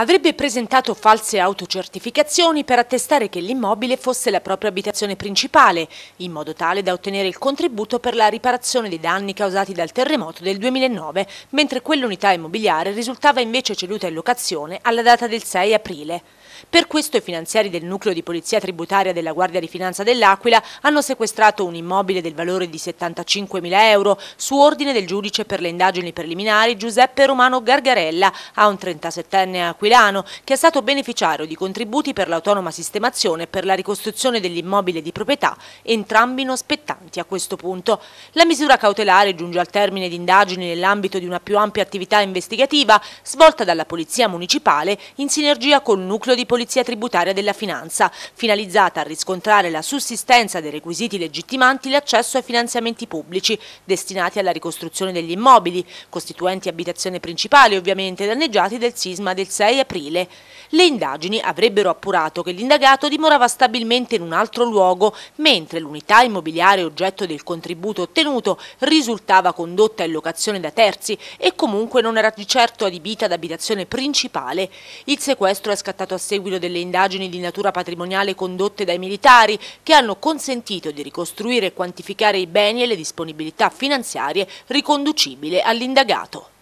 Avrebbe presentato false autocertificazioni per attestare che l'immobile fosse la propria abitazione principale, in modo tale da ottenere il contributo per la riparazione dei danni causati dal terremoto del 2009, mentre quell'unità immobiliare risultava invece ceduta in locazione alla data del 6 aprile. Per questo i finanziari del nucleo di polizia tributaria della Guardia di Finanza dell'Aquila hanno sequestrato un immobile del valore di 75.000 euro su ordine del giudice per le indagini preliminari Giuseppe Romano Gargarella a un 37enne aquilano Aquilano, che è stato beneficiario di contributi per l'autonoma sistemazione e per la ricostruzione dell'immobile di proprietà, entrambi non spettanti a questo punto. La misura cautelare giunge al termine di indagini nell'ambito di una più ampia attività investigativa svolta dalla Polizia Municipale in sinergia col Nucleo di Polizia Tributaria della Finanza, finalizzata a riscontrare la sussistenza dei requisiti legittimanti l'accesso ai finanziamenti pubblici destinati alla ricostruzione degli immobili, costituenti abitazione principale ovviamente danneggiati del sisma del 6 6 aprile. Le indagini avrebbero appurato che l'indagato dimorava stabilmente in un altro luogo, mentre l'unità immobiliare oggetto del contributo ottenuto risultava condotta in locazione da terzi e comunque non era di certo adibita ad abitazione principale. Il sequestro è scattato a seguito delle indagini di natura patrimoniale condotte dai militari che hanno consentito di ricostruire e quantificare i beni e le disponibilità finanziarie riconducibili all'indagato.